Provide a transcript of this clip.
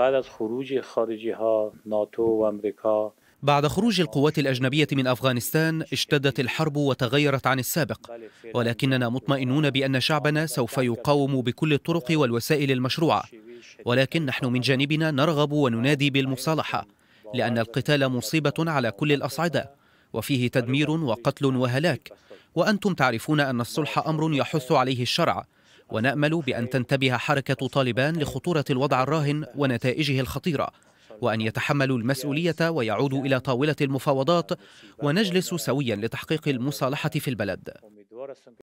بعد خروج خارجها ناتو وامريكا بعد خروج القوات الأجنبية من أفغانستان اشتدت الحرب وتغيرت عن السابق ولكننا مطمئنون بأن شعبنا سوف يقاوم بكل الطرق والوسائل المشروعة ولكن نحن من جانبنا نرغب وننادي بالمصالحة لأن القتال مصيبة على كل الأصعدة وفيه تدمير وقتل وهلاك وأنتم تعرفون أن الصلح أمر يحث عليه الشرع ونامل بان تنتبه حركه طالبان لخطوره الوضع الراهن ونتائجه الخطيره وان يتحملوا المسؤوليه ويعودوا الى طاوله المفاوضات ونجلس سويا لتحقيق المصالحه في البلد